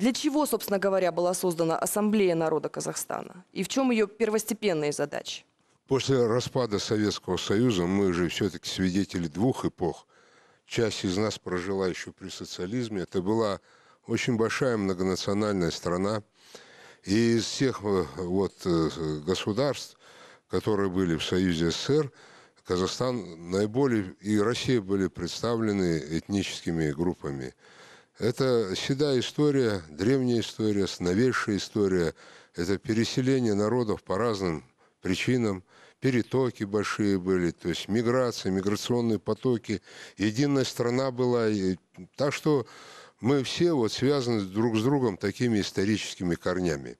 Для чего, собственно говоря, была создана Ассамблея народа Казахстана? И в чем ее первостепенные задачи? После распада Советского Союза мы же все-таки свидетели двух эпох. Часть из нас прожила еще при социализме. Это была очень большая многонациональная страна. И из всех э, вот, э, государств, которые были в Союзе СССР, Казахстан наиболее и Россия были представлены этническими группами. Это всегда история, древняя история, новейшая история. Это переселение народов по разным причинам. Перетоки большие были, то есть миграция, миграционные потоки. Единая страна была. Так что мы все вот связаны друг с другом такими историческими корнями.